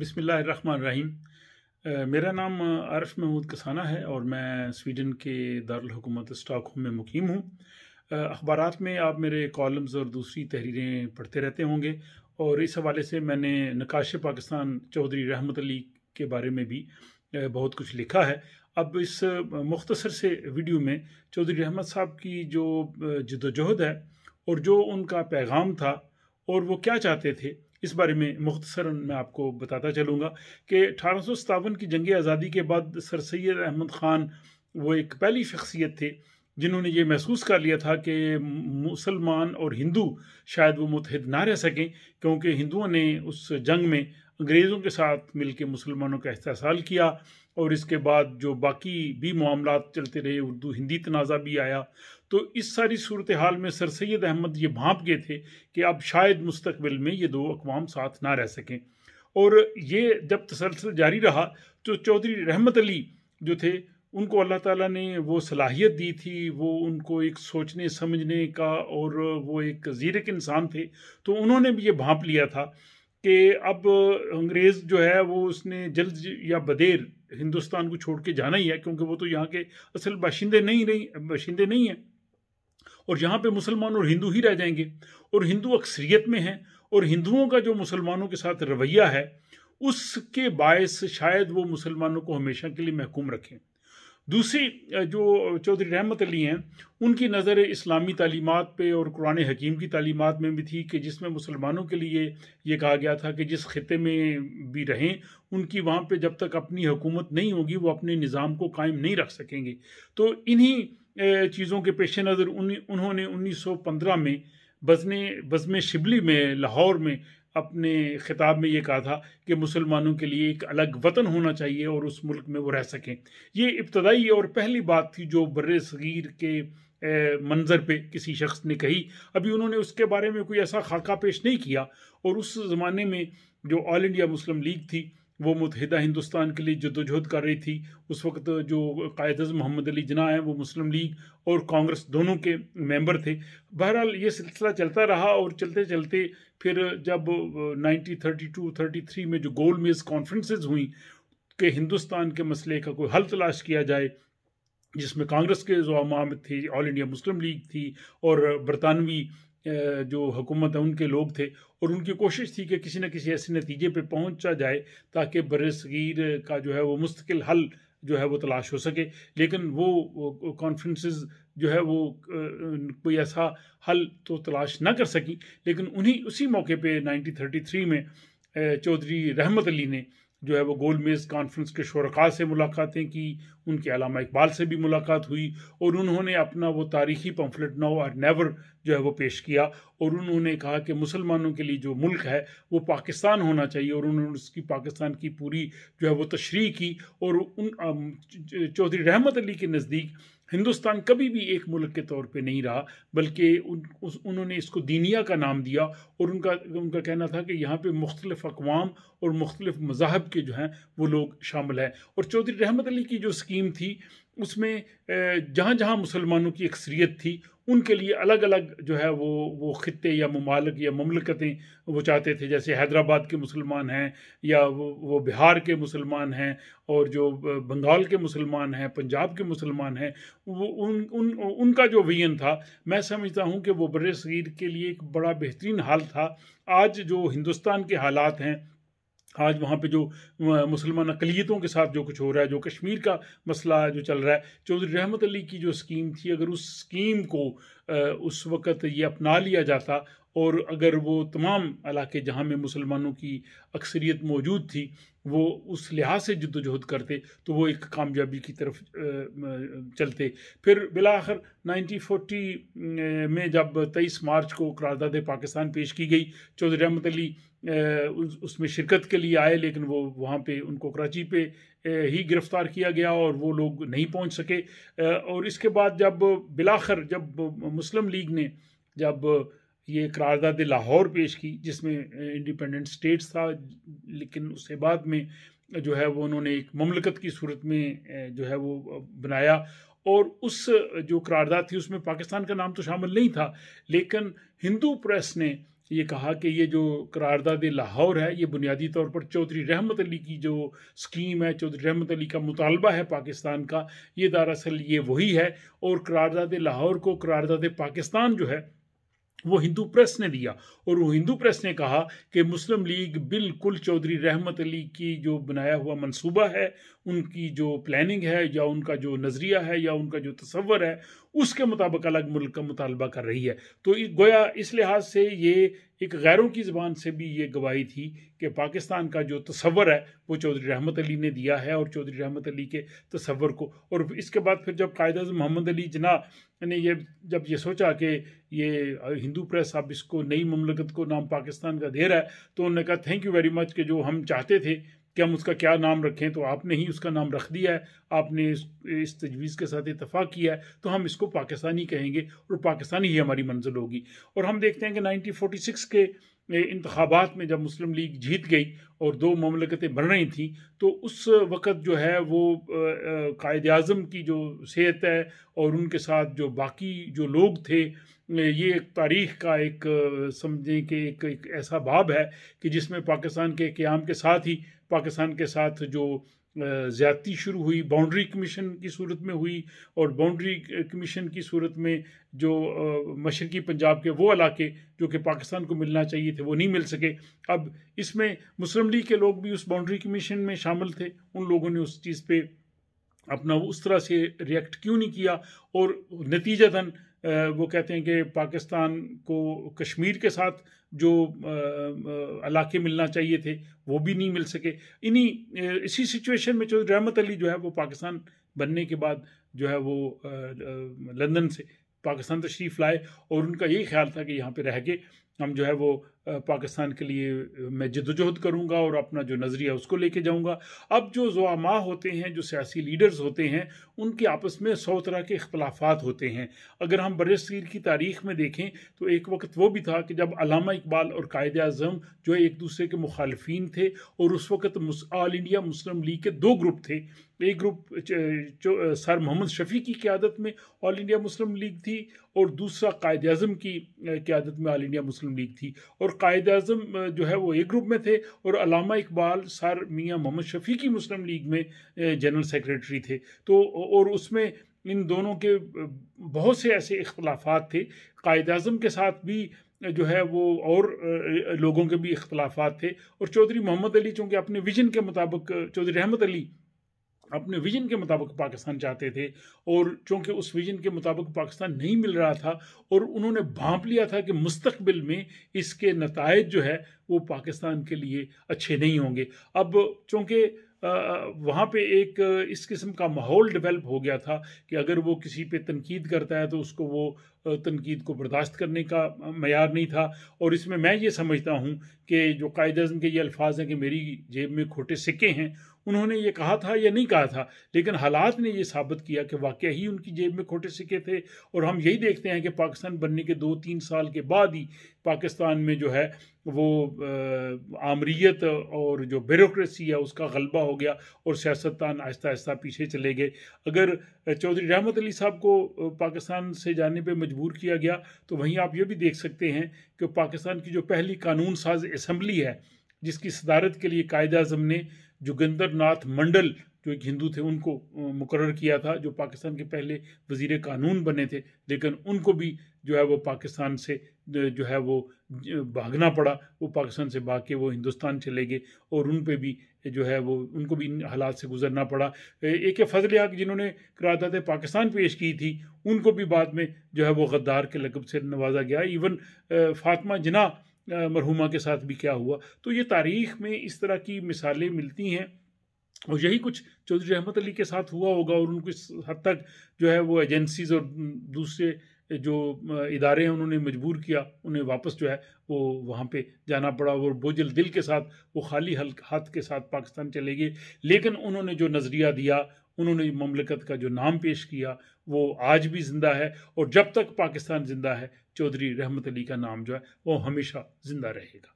بسم اللہ الرحمن الرحیم میرا نام عارف محمود کسانہ ہے اور میں سویڈن کے دارالحکومت اسٹاک ہوم میں مقیم ہوں اخبارات میں آپ میرے کالمز اور دوسری تحریریں پڑھتے رہتے ہوں گے اور اس حوالے سے میں نے نقاش پاکستان چودھری رحمت علی کے بارے میں بھی بہت کچھ لکھا ہے اب اس مختصر سے ویڈیو میں چودھری رحمت صاحب کی جو جد جہد ہے اور جو ان کا پیغام تھا اور وہ کیا چاہتے تھے اس بارے میں مختصر میں آپ کو بتاتا چلوں گا کہ اٹھارہ سو ستاون کی جنگ آزادی کے بعد سر سید احمد خان وہ ایک پہلی شخصیت تھے جنہوں نے یہ محسوس کر لیا تھا کہ مسلمان اور ہندو شاید وہ متحد نہ رہ سکیں کیونکہ ہندوؤں نے اس جنگ میں انگریزوں کے ساتھ مل کے مسلمانوں کا استحصال کیا اور اس کے بعد جو باقی بھی معاملات چلتے رہے اردو ہندی تنازع بھی آیا تو اس ساری صورتحال میں سر سید احمد یہ بھانپ گئے تھے کہ اب شاید مستقبل میں یہ دو اقوام ساتھ نہ رہ سکیں اور یہ جب تسلسل جاری رہا تو چودھری رحمت علی جو تھے ان کو اللہ تعالیٰ نے وہ صلاحیت دی تھی وہ ان کو ایک سوچنے سمجھنے کا اور وہ ایک زیرک انسان تھے تو انہوں نے بھی یہ بھانپ لیا تھا کہ اب انگریز جو ہے وہ اس نے جلد یا بدیر ہندوستان کو چھوڑ کے جانا ہی ہے کیونکہ وہ تو یہاں کے اصل باشندے نہیں رہی باشندے نہیں ہیں اور یہاں پہ مسلمان اور ہندو ہی رہ جائیں گے اور ہندو اکثریت میں ہیں اور ہندوؤں کا جو مسلمانوں کے ساتھ رویہ ہے اس کے باعث شاید وہ مسلمانوں کو ہمیشہ کے لیے محکوم رکھیں دوسری جو چودھری رحمت علی ہیں ان کی نظر اسلامی تعلیمات پہ اور قرآن حکیم کی تعلیمات میں بھی تھی کہ جس میں مسلمانوں کے لیے یہ کہا گیا تھا کہ جس خطے میں بھی رہیں ان کی وہاں پہ جب تک اپنی حکومت نہیں ہوگی وہ اپنے نظام کو قائم نہیں رکھ سکیں گے تو انہی چیزوں کے پیش نظر انہوں نے انیس سو پندرہ میں بزم شبلی میں لاہور میں اپنے خطاب میں یہ کہا تھا کہ مسلمانوں کے لیے ایک الگ وطن ہونا چاہیے اور اس ملک میں وہ رہ سکیں یہ ابتدائی اور پہلی بات تھی جو بر صغیر کے منظر پہ کسی شخص نے کہی ابھی انہوں نے اس کے بارے میں کوئی ایسا خاکہ پیش نہیں کیا اور اس زمانے میں جو آل انڈیا مسلم لیگ تھی وہ متحدہ ہندوستان کے لیے جد و جہد کر رہی تھی اس وقت جو قائد اعظم محمد علی جناح ہیں وہ مسلم لیگ اور کانگریس دونوں کے ممبر تھے بہرحال یہ سلسلہ چلتا رہا اور چلتے چلتے پھر جب ninety thirty two thirty three میں جو گول میز کانفرنسز ہوئیں کہ ہندوستان کے مسئلے کا کوئی حل تلاش کیا جائے جس میں کانگریس کے جو عوام تھی آل انڈیا مسلم لیگ تھی اور برطانوی جو حکومت ہے ان کے لوگ تھے اور ان کی کوشش تھی کہ کسی نہ کسی ایسے نتیجے پہ پہنچا جائے تاکہ بر صغیر کا جو ہے وہ مستقل حل جو ہے وہ تلاش ہو سکے لیکن وہ کانفرنسز جو ہے وہ کوئی ایسا حل تو تلاش نہ کر سکی لیکن انہی اسی موقع پہ نائنٹین تھرٹی تھری میں چودھری رحمت علی نے جو ہے وہ گول میز کانفرنس کے شورکا سے ملاقاتیں کی ان کے علامہ اقبال سے بھی ملاقات ہوئی اور انہوں نے اپنا وہ تاریخی پمفلٹ نو اور نیور جو ہے وہ پیش کیا اور انہوں نے کہا کہ مسلمانوں کے لیے جو ملک ہے وہ پاکستان ہونا چاہیے اور انہوں نے اس کی پاکستان کی پوری جو ہے وہ تشریح کی اور ان چودھری رحمت علی کے نزدیک ہندوستان کبھی بھی ایک ملک کے طور پہ نہیں رہا بلکہ انہوں نے اس کو دینیا کا نام دیا اور ان کا ان کا کہنا تھا کہ یہاں پہ مختلف اقوام اور مختلف مذاہب کے جو ہیں وہ لوگ شامل ہیں اور چودھری رحمت علی کی جو سکیم تھی اس میں جہاں جہاں مسلمانوں کی اکثریت تھی ان کے لیے الگ الگ جو ہے وہ وہ خطے یا ممالک یا مملکتیں وہ چاہتے تھے جیسے حیدرآباد کے مسلمان ہیں یا وہ بہار کے مسلمان ہیں اور جو بنگال کے مسلمان ہیں پنجاب کے مسلمان ہیں وہ ان ان ان کا جو وین تھا میں سمجھتا ہوں کہ وہ بر صغیر کے لیے ایک بڑا بہترین حال تھا آج جو ہندوستان کے حالات ہیں آج وہاں پہ جو مسلمان اقلیتوں کے ساتھ جو کچھ ہو رہا ہے جو کشمیر کا مسئلہ جو چل رہا ہے چودھری رحمت علی کی جو اسکیم تھی اگر اس اسکیم کو اس وقت یہ اپنا لیا جاتا اور اگر وہ تمام علاقے جہاں میں مسلمانوں کی اکثریت موجود تھی وہ اس لحاظ سے جد و جہد کرتے تو وہ ایک کامیابی کی طرف چلتے پھر بلاخر نائنٹی فورٹی میں جب تیئیس مارچ کو قرارداد پاکستان پیش کی گئی چودھری رحمت علی اس میں شرکت کے لیے آئے لیکن وہ وہاں پہ ان کو کراچی پہ ہی گرفتار کیا گیا اور وہ لوگ نہیں پہنچ سکے اور اس کے بعد جب بلاخر جب مسلم لیگ نے جب یہ قرارداد لاہور پیش کی جس میں انڈیپینڈنٹ اسٹیٹس تھا لیکن اس کے بعد میں جو ہے وہ انہوں نے ایک مملکت کی صورت میں جو ہے وہ بنایا اور اس جو قرارداد تھی اس میں پاکستان کا نام تو شامل نہیں تھا لیکن ہندو پریس نے یہ کہا کہ یہ جو قرارداد لاہور ہے یہ بنیادی طور پر چودھری رحمت علی کی جو سکیم ہے چودھری رحمت علی کا مطالبہ ہے پاکستان کا یہ دراصل یہ وہی ہے اور قرارداد لاہور کو قرارداد پاکستان جو ہے وہ ہندو پریس نے دیا اور وہ ہندو پریس نے کہا کہ مسلم لیگ بالکل چودھری رحمت علی کی جو بنایا ہوا منصوبہ ہے ان کی جو پلاننگ ہے یا ان کا جو نظریہ ہے یا ان کا جو تصور ہے اس کے مطابق الگ ملک کا مطالبہ کر رہی ہے تو گویا اس لحاظ سے یہ ایک غیروں کی زبان سے بھی یہ گواہی تھی کہ پاکستان کا جو تصور ہے وہ چودھری رحمت علی نے دیا ہے اور چودھری رحمت علی کے تصور کو اور اس کے بعد پھر جب قائد اعظم محمد علی جناح نے یہ جب یہ سوچا کہ یہ ہندو پریس اب اس کو نئی مملکت کو نام پاکستان کا دے رہا ہے تو انہوں نے کہا تھینک یو ویری مچ کہ جو ہم چاہتے تھے کہ ہم اس کا کیا نام رکھیں تو آپ نے ہی اس کا نام رکھ دیا ہے آپ نے اس تجویز کے ساتھ اتفاق کیا ہے تو ہم اس کو پاکستانی کہیں گے اور پاکستانی ہی ہماری منزل ہوگی اور ہم دیکھتے ہیں کہ نائنٹین فورٹی سکس کے انتخابات میں جب مسلم لیگ جیت گئی اور دو مملکتیں بڑھ رہی تھیں تو اس وقت جو ہے وہ قائد اعظم کی جو صحت ہے اور ان کے ساتھ جو باقی جو لوگ تھے یہ ایک تاریخ کا ایک سمجھیں کہ ایک ایک ایسا باب ہے کہ جس میں پاکستان کے قیام کے ساتھ ہی پاکستان کے ساتھ جو زیادتی شروع ہوئی باؤنڈری کمیشن کی صورت میں ہوئی اور باؤنڈری کمیشن کی صورت میں جو مشرقی پنجاب کے وہ علاقے جو کہ پاکستان کو ملنا چاہیے تھے وہ نہیں مل سکے اب اس میں مسلم لیگ کے لوگ بھی اس باؤنڈری کمیشن میں شامل تھے ان لوگوں نے اس چیز پہ اپنا اس طرح سے ریئیکٹ کیوں نہیں کیا اور نتیجہ دن وہ کہتے ہیں کہ پاکستان کو کشمیر کے ساتھ جو علاقے ملنا چاہیے تھے وہ بھی نہیں مل سکے انہی اسی سچویشن میں چودہ رحمت علی جو ہے وہ پاکستان بننے کے بعد جو ہے وہ لندن سے پاکستان تشریف لائے اور ان کا یہی خیال تھا کہ یہاں پہ رہ کے ہم جو ہے وہ پاکستان کے لیے میں جد و جہد کروں گا اور اپنا جو نظریہ اس کو لے کے جاؤں گا اب جو زعما ہوتے ہیں جو سیاسی لیڈرز ہوتے ہیں ان کے آپس میں سو طرح کے اختلافات ہوتے ہیں اگر ہم بر صغیر کی تاریخ میں دیکھیں تو ایک وقت وہ بھی تھا کہ جب علامہ اقبال اور قائد اعظم جو ایک دوسرے کے مخالفین تھے اور اس وقت آل انڈیا مسلم لیگ کے دو گروپ تھے ایک گروپ جو سر محمد شفیع کی قیادت میں آل انڈیا مسلم لیگ تھی اور دوسرا قائد اعظم کی قیادت میں آل انڈیا مسلم لیگ تھی اور قائد اعظم جو ہے وہ ایک گروپ میں تھے اور علامہ اقبال سر میاں محمد شفیقی مسلم لیگ میں جنرل سیکرٹری تھے تو اور اس میں ان دونوں کے بہت سے ایسے اختلافات تھے قائد اعظم کے ساتھ بھی جو ہے وہ اور لوگوں کے بھی اختلافات تھے اور چودھری محمد علی چونکہ اپنے ویژن کے مطابق چودھری رحمت علی اپنے ویژن کے مطابق پاکستان چاہتے تھے اور چونکہ اس ویژن کے مطابق پاکستان نہیں مل رہا تھا اور انہوں نے بھانپ لیا تھا کہ مستقبل میں اس کے نتائج جو ہے وہ پاکستان کے لیے اچھے نہیں ہوں گے اب چونکہ وہاں پہ ایک اس قسم کا ماحول ڈیولپ ہو گیا تھا کہ اگر وہ کسی پہ تنقید کرتا ہے تو اس کو وہ تنقید کو برداشت کرنے کا معیار نہیں تھا اور اس میں میں یہ سمجھتا ہوں کہ جو قائد کے یہ الفاظ ہیں کہ میری جیب میں کھوٹے سکے ہیں انہوں نے یہ کہا تھا یا نہیں کہا تھا لیکن حالات نے یہ ثابت کیا کہ واقعہ ہی ان کی جیب میں کھوٹے سکے تھے اور ہم یہی دیکھتے ہیں کہ پاکستان بننے کے دو تین سال کے بعد ہی پاکستان میں جو ہے وہ آمریت اور جو بیوروکریسی ہے اس کا غلبہ ہو گیا اور سیاستدان آہستہ آہستہ پیچھے چلے گئے اگر چودھری رحمت علی صاحب کو پاکستان سے جانے پہ مجبور مجبور کیا گیا تو وہیں آپ یہ بھی دیکھ سکتے ہیں کہ پاکستان کی جو پہلی قانون ساز اسمبلی ہے جس کی صدارت کے لیے قائد اعظم نے جوگندر ناتھ منڈل جو ایک ہندو تھے ان کو مقرر کیا تھا جو پاکستان کے پہلے وزیر قانون بنے تھے لیکن ان کو بھی جو ہے وہ پاکستان سے جو ہے وہ بھاگنا پڑا وہ پاکستان سے بھاگ کے وہ ہندوستان چلے گئے اور ان پہ بھی جو ہے وہ ان کو بھی حالات سے گزرنا پڑا ایک کے فضل حق جنہوں نے قرارداد پاکستان پیش کی تھی ان کو بھی بعد میں جو ہے وہ غدار کے لقب سے نوازا گیا ایون فاطمہ جناح مرحومہ کے ساتھ بھی کیا ہوا تو یہ تاریخ میں اس طرح کی مثالیں ملتی ہیں اور یہی کچھ چودھری رحمت علی کے ساتھ ہوا ہوگا اور ان کو اس حد تک جو ہے وہ ایجنسیز اور دوسرے جو ادارے ہیں انہوں نے مجبور کیا انہیں واپس جو ہے وہ وہاں پہ جانا پڑا اور بوجھل دل کے ساتھ وہ خالی ہاتھ کے ساتھ پاکستان چلے گئے لیکن انہوں نے جو نظریہ دیا انہوں نے مملکت کا جو نام پیش کیا وہ آج بھی زندہ ہے اور جب تک پاکستان زندہ ہے چودھری رحمت علی کا نام جو ہے وہ ہمیشہ زندہ رہے گا